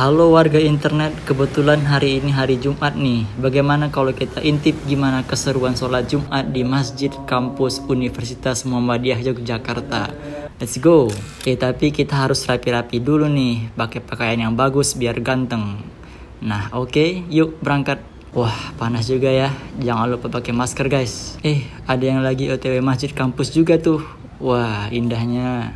Halo warga internet, kebetulan hari ini hari Jumat nih. Bagaimana kalau kita intip gimana keseruan sholat Jumat di Masjid Kampus Universitas Muhammadiyah Yogyakarta? Let's go! Eh tapi kita harus rapi-rapi dulu nih, pakai pakaian yang bagus biar ganteng. Nah oke, okay, yuk berangkat. Wah panas juga ya, jangan lupa pakai masker guys. Eh ada yang lagi otw masjid kampus juga tuh. Wah, indahnya.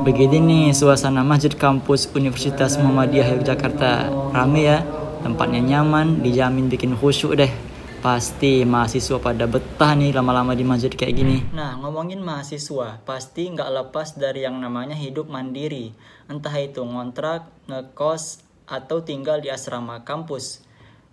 Begini nih suasana masjid kampus Universitas Muhammadiyah Yogyakarta. Rame ya, tempatnya nyaman, dijamin bikin khusyuk deh. Pasti mahasiswa pada betah nih lama-lama di masjid kayak gini. Nah, ngomongin mahasiswa, pasti nggak lepas dari yang namanya hidup mandiri. Entah itu ngontrak, ngekos, atau tinggal di asrama kampus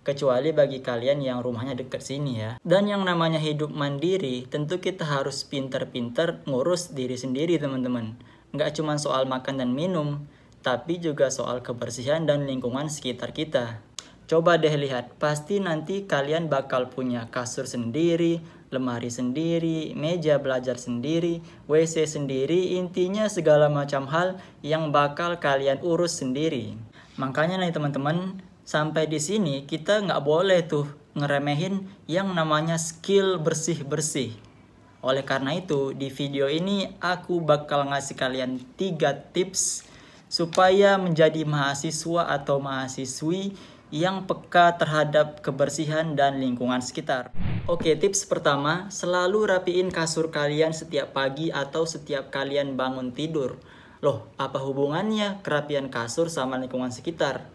kecuali bagi kalian yang rumahnya dekat sini ya. Dan yang namanya hidup mandiri, tentu kita harus pinter-pinter ngurus diri sendiri teman-teman. Nggak cuma soal makan dan minum, tapi juga soal kebersihan dan lingkungan sekitar kita. Coba deh lihat, pasti nanti kalian bakal punya kasur sendiri, lemari sendiri, meja belajar sendiri, WC sendiri, intinya segala macam hal yang bakal kalian urus sendiri. Makanya nih teman-teman, sampai di sini kita nggak boleh tuh ngeremehin yang namanya skill bersih-bersih. Oleh karena itu, di video ini aku bakal ngasih kalian 3 tips supaya menjadi mahasiswa atau mahasiswi yang peka terhadap kebersihan dan lingkungan sekitar. Oke, tips pertama, selalu rapiin kasur kalian setiap pagi atau setiap kalian bangun tidur. Loh, apa hubungannya kerapian kasur sama lingkungan sekitar?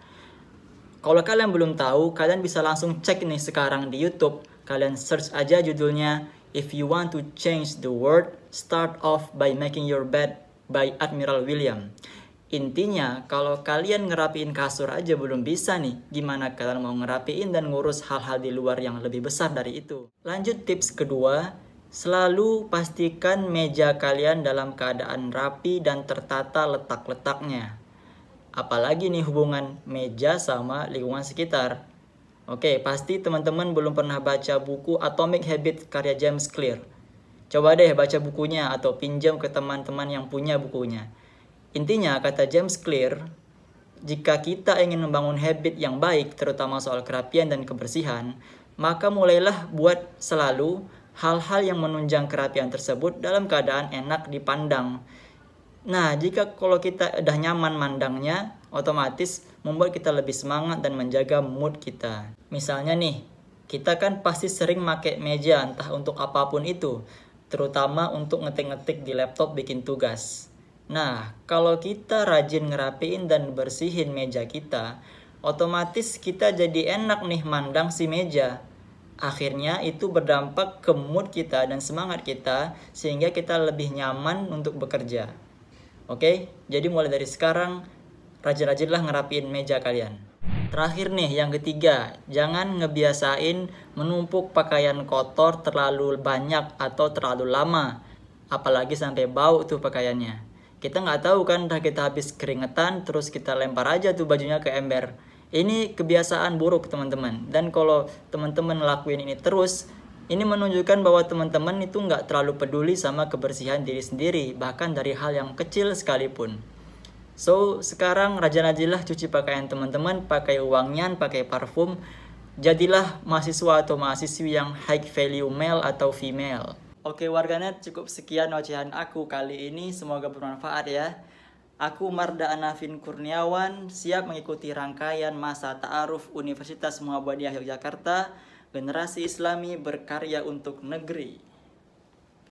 Kalau kalian belum tahu, kalian bisa langsung cek nih sekarang di YouTube. Kalian search aja judulnya If You Want to Change the World, Start Off by Making Your Bed by Admiral William. Intinya, kalau kalian ngerapiin kasur aja belum bisa nih, gimana kalian mau ngerapiin dan ngurus hal-hal di luar yang lebih besar dari itu. Lanjut tips kedua, selalu pastikan meja kalian dalam keadaan rapi dan tertata letak-letaknya apalagi nih hubungan meja sama lingkungan sekitar. Oke, pasti teman-teman belum pernah baca buku Atomic Habit karya James Clear. Coba deh baca bukunya atau pinjam ke teman-teman yang punya bukunya. Intinya, kata James Clear, jika kita ingin membangun habit yang baik, terutama soal kerapian dan kebersihan, maka mulailah buat selalu hal-hal yang menunjang kerapian tersebut dalam keadaan enak dipandang, Nah, jika kalau kita udah nyaman mandangnya, otomatis membuat kita lebih semangat dan menjaga mood kita. Misalnya nih, kita kan pasti sering pakai meja entah untuk apapun itu, terutama untuk ngetik-ngetik di laptop bikin tugas. Nah, kalau kita rajin ngerapiin dan bersihin meja kita, otomatis kita jadi enak nih mandang si meja. Akhirnya itu berdampak ke mood kita dan semangat kita sehingga kita lebih nyaman untuk bekerja. Oke, jadi mulai dari sekarang rajin-rajinlah ngerapiin meja kalian. Terakhir nih, yang ketiga, jangan ngebiasain menumpuk pakaian kotor terlalu banyak atau terlalu lama. Apalagi sampai bau tuh pakaiannya. Kita nggak tahu kan, dah kita habis keringetan, terus kita lempar aja tuh bajunya ke ember. Ini kebiasaan buruk teman-teman. Dan kalau teman-teman lakuin ini terus, ini menunjukkan bahwa teman-teman itu nggak terlalu peduli sama kebersihan diri sendiri, bahkan dari hal yang kecil sekalipun. So, sekarang raja rajinlah cuci pakaian teman-teman, pakai uangnya, pakai parfum. Jadilah mahasiswa atau mahasiswi yang high value male atau female. Oke warganet, cukup sekian ocehan aku kali ini. Semoga bermanfaat ya. Aku Marda Anafin Kurniawan, siap mengikuti rangkaian masa ta'aruf Universitas Muhammadiyah Yogyakarta Generasi Islami berkarya untuk negeri.